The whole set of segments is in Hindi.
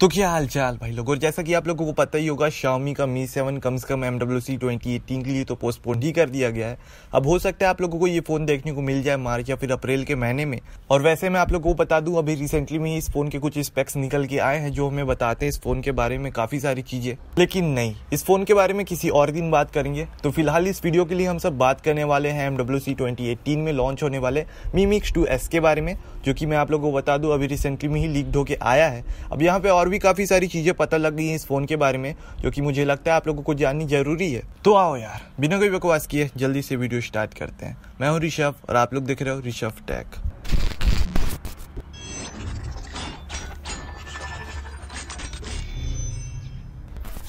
तो क्या हाल चाल भाई लोग और जैसा कि आप लोगों को पता ही होगा शामी का मी सेवन कम से कम M W C twenty eighteen के लिए तो पोस्टपोन ही कर दिया गया है अब हो सकता है आप लोगों को ये फ़ोन देखने को मिल जाए मार्च या फिर अप्रैल के महीने में और वैसे मैं आप लोगों को बता दूं अभी रिसेंटली में इस फ़ोन के कुछ स्पेक्स निकल के आए हैं जो हमें बताते हैं इस फ़ोन के बारे में काफ़ी सारी चीज़ें लेकिन नहीं इस फ़ोन के बारे में किसी और दिन बात करेंगे तो फिलहाल इस वीडियो के लिए हम सब बात करने वाले हैं M W C twenty eighteen में लॉन्च होने वाले मी मिक्स टू एस के बारे में जो कि मैं आप लोगों को बता दू अभी रिसेंटली में ही लीक होके आया है अब यहाँ पे और और भी काफ़ी सारी चीज़ें पता लग गई हैं इस फ़ोन के बारे में जो कि मुझे लगता है आप लोगों को जाननी ज़रूरी है तो आओ यार बिना कोई बकवास किए जल्दी से वीडियो स्टार्ट करते हैं मैं हूँ ऋषभ और आप लोग देख रहे हो ऋषभ टैक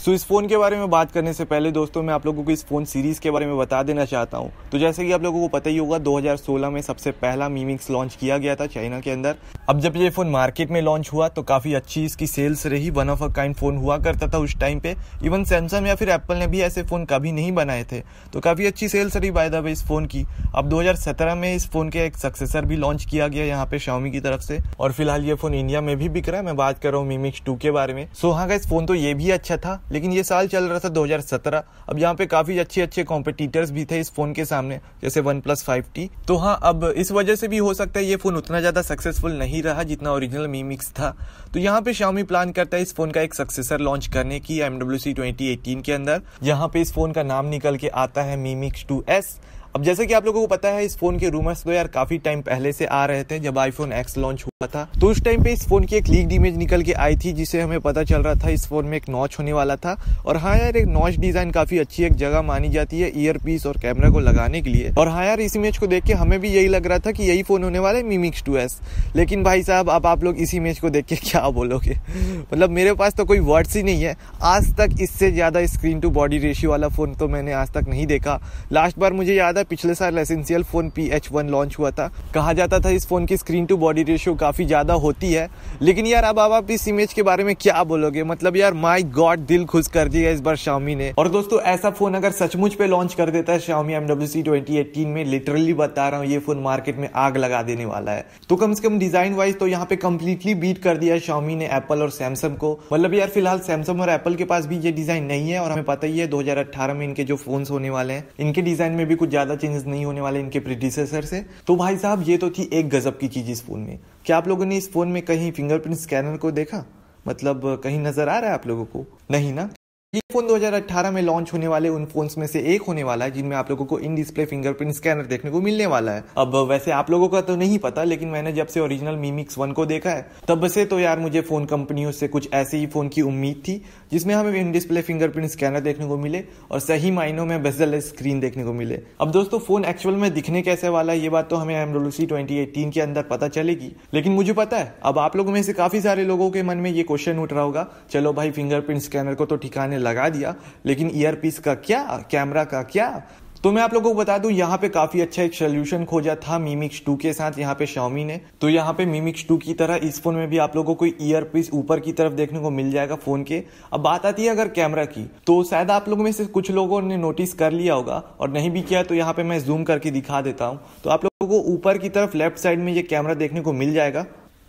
सो इस फ़ोन के बारे में बात करने से पहले दोस्तों मैं आप लोगों को इस फ़ोन सीरीज़ के बारे में बता देना चाहता हूँ तो जैसे कि आप लोगों को पता ही होगा 2016 में सबसे पहला मीमिक्स लॉन्च किया गया था चाइना के अंदर अब जब ये फ़ोन मार्केट में लॉन्च हुआ तो काफ़ी अच्छी इसकी सेल्स रही one of a kind phone हुआ करता था उस टाइम पे इवन सैमसंग या फिर एप्पल ने भी ऐसे फ़ोन कभी नहीं बनाए थे तो काफ़ी अच्छी सेल्स रही बाय द वे इस फ़ोन की अब 2017 में इस फ़ोन के एक सक्सेसर भी लॉन्च किया गया यहाँ पे शाउमी की तरफ से और फिलहाल ये फ़ोन इंडिया में भी बिक रहा है मैं बात कर रहा हूँ मीमिक्स टू के बारे में सो हाँ का इस फ़ोन तो ये भी अच्छा था लेकिन ये साल चल रहा था 2017 अब यहाँ पे काफ़ी अच्छे अच्छे कॉम्पिटिटर्स भी थे इस फ़ोन के सामने जैसे वन प्लस फाइव टी तो हाँ अब इस वजह से भी हो सकता है ये फ़ोन उतना ज़्यादा सक्सेसफुल नहीं रहा जितना ओरिजिनल मी मिक्स था तो यहाँ पे शामी प्लान करता है इस फ़ोन का एक सक्सेसर लॉन्च करने की एमडब्ल्यू सी ट्वेंटी के अंदर यहाँ पे इस फ़ोन का नाम निकल के आता है मी मिक्स टू एस अब जैसे कि आप लोगों को पता है इस फ़ोन के रूमर्स तो यार काफ़ी टाइम पहले से आ रहे थे जब आईफोन एक्स लॉन्च हुआ था तो उस टाइम पे इस फोन की एक लीक इमेज निकल के आई थी जिसे हमें पता चल रहा था इस फोन में एक नॉच होने वाला था और हाँ यार एक नॉच डिजाइन काफी अच्छी एक जगह मानी जाती है ईयर और कैमरा को लगाने के लिए और हाँ यार इस इमेज को देख के हमें भी यही लग रहा था कि यही फोन होने वाला है मीमिक्स टू लेकिन भाई साहब अब आप लोग इस इमेज को देख के क्या बोलोगे मतलब मेरे पास तो कोई वर्ड्स ही नहीं है आज तक इससे ज्यादा स्क्रीन टू बॉडी रेशियो वाला फोन तो मैंने आज तक नहीं देखा लास्ट बार मुझे याद है पिछले साल एसेंशियल फोन पी लॉन्च हुआ था कहा जाता था इस फोन की स्क्रीन टू बॉडी रेशियो का काफ़ी ज़्यादा होती है लेकिन यार अब आप, आप इस इमेज के बारे में क्या बोलोगे मतलब यार माय गॉड दिल खुश कर दिया इस बार शामी ने और दोस्तों ऐसा फ़ोन अगर सचमुच पे लॉन्च कर देता है Xiaomi M W C twenty eighteen में लिटरली बता रहा हूँ ये फ़ोन मार्केट में आग लगा देने वाला है तो कम से कम डिज़ाइन वाइज तो यहाँ पे कम्प्लीटली बीट कर दिया है ने एप्पल और सैमसंग को मतलब यार फिलहाल सैमसंग और एप्पल के पास भी ये डिज़ाइन नहीं है और हमें पता ही है दो में इनके जो फोन होने वाले हैं इनके डिज़ाइन में भी कुछ ज़्यादा चेंजेस नहीं होने वाले इनके प्रोड्यूसर से तो भाई साहब ये तो थी एक गजब की चीज़ इस फोन में क्या आप लोगों ने इस फ़ोन में कहीं फिंगरप्रिंट स्कैनर को देखा मतलब कहीं नज़र आ रहा है आप लोगों को नहीं ना ये फोन 2018 में लॉन्च होने वाले उन फोन्स में से एक होने वाला है जिनमें आप लोगों को इन डिस्प्ले फिंगरप्रिंट स्कैनर देखने को मिलने वाला है अब वैसे आप लोगों का तो नहीं पता लेकिन मैंने जब से ओरिजिनल मीमिक्स वन को देखा है तब से तो यार मुझे फोन कंपनियों से कुछ ऐसे ही फोन की उम्मीद थी जिसमें हमें इन डिस्प्ले फिंगरप्रिंट स्कैनर देखने को मिले और सही मायनों में बेजल स्क्रीन देखने को मिले अब दोस्तों फोन एक्चुअल में दिखने कैसे वाला है ये बात तो हमें एमडब्ल्यूसी ट्वेंटी के अंदर पता चलेगी लेकिन मुझे पता है अब आप लोगों में से काफी सारे लोगों के मन में ये क्वेश्चन उठ रहा होगा चलो भाई फिंगरप्रिंट स्कैनर को तो ठिकाने मैंने लगा दिया लेकिन ईयरपीस का क्या कैमरा का क्या तो मैं आप लोगों को बता दूं यहाँ पे काफी अच्छा एक सोल्यूशन खोजा था मीमिक्स 2 के साथ यहाँ पे शॉमी ने तो यहाँ पे मीमिक्स 2 की तरह इस फोन में भी आप लोगों को ईयर पीस ऊपर की तरफ देखने को मिल जाएगा फोन के अब बात आती है अगर कैमरा की तो शायद आप लोगों में से कुछ लोगों ने नोटिस कर लिया होगा और नहीं भी किया तो यहाँ पे मैं जूम करके दिखा देता हूँ तो आप लोगों को ऊपर की तरफ लेफ्ट साइड में ये कैमरा देखने को मिल जाएगा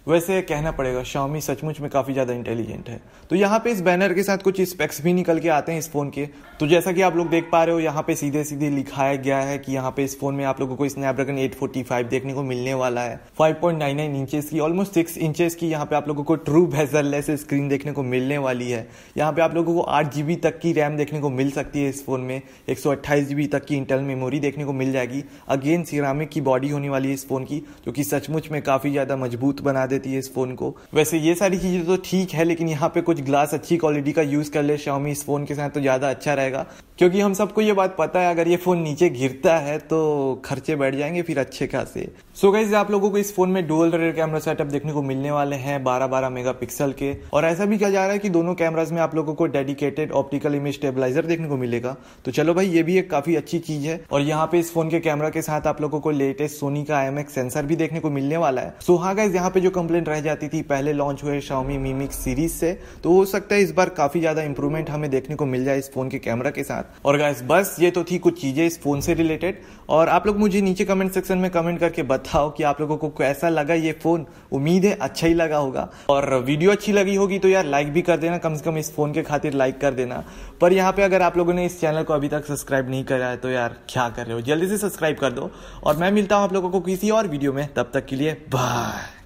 वैसे कहना पड़ेगा शामी सचमुच में काफ़ी ज़्यादा इंटेलिजेंट है तो यहाँ पे इस बैनर के साथ कुछ स्पेक्स भी निकल के आते हैं इस फ़ोन के तो जैसा कि आप लोग देख पा रहे हो यहाँ पे सीधे सीधे लिखाया गया है कि यहाँ पे इस फ़ोन में आप लोगों को स्नैपड्रैगन फाइव देखने को मिलने वाला है five point nine nine inches की ऑलमोस्ट सिक्स इंचेस की यहाँ पे आप लोगों को ट्रू बेजरलेस स्क्रीन देखने को मिलने वाली है यहाँ पे आप लोगों को आठ तक की रैम देखने को मिल सकती है इस फ़ोन में एक सौ तक की इंटरनल मेमोरी देखने को मिल जाएगी अगेन सिरामिक की बॉडी होने वाली है इस फ़ोन की जो कि सचमुच में काफ़ी ज़्यादा मजबूत बना दे देती है इस फ़ोन को वैसे ये सारी चीज़ें तो ठीक है लेकिन यहाँ पे कुछ ग्लास अच्छी क्वालिटी का यूज़ कर ले शाउमी इस फ़ोन के साथ तो ज़्यादा अच्छा रहेगा क्योंकि हम सबको ये बात पता है अगर ये फ़ोन नीचे गिरता है तो खर्चे बढ़ जाएंगे फिर अच्छे खासे सो so आप लोगों को इस फोन में डुअल रेयर कैमरा सेटअप देखने को मिलने वाले हैं 12 मेगा पिक्सल के और ऐसा भी कहा जा रहा है कि दोनों कैमराज में आप लोगों को डेडिकेटेड ऑप्टिकल इमेज स्टेबलाइजर देखने को मिलेगा तो चलो भाई ये भी एक काफ़ी अच्छी चीज़ है और यहाँ पे इस फोन के कैमरा के साथ आप लोगों को लेटेस्ट सोनी का आई सेंसर भी देखने को मिलने वाला है सो हाँ गाइज यहाँ पे जो कंप्लेंट रह जाती थी पहले लॉन्च हुए शॉमी मीमिक सीरीज से तो हो सकता है इस बार काफ़ी ज़्यादा इंप्रूवमेंट हमें देखने को मिल जाए इस फोन के कैमरा के साथ और गाइस बस ये तो थी कुछ चीज़ें इस फ़ोन से रिलेटेड और आप लोग मुझे नीचे कमेंट सेक्शन में कमेंट करके बताओ कि आप लोगों को कैसा लगा ये फ़ोन उम्मीद है अच्छा ही लगा होगा और वीडियो अच्छी लगी होगी तो यार लाइक भी कर देना कम से कम इस फ़ोन के खातिर लाइक कर देना पर यहाँ पे अगर आप लोगों ने इस चैनल को अभी तक सब्सक्राइब नहीं करा है तो यार क्या कर रहे हो जल्दी से सब्सक्राइब कर दो और मैं मिलता हूँ आप लोगों को किसी और वीडियो में तब तक के लिए बाय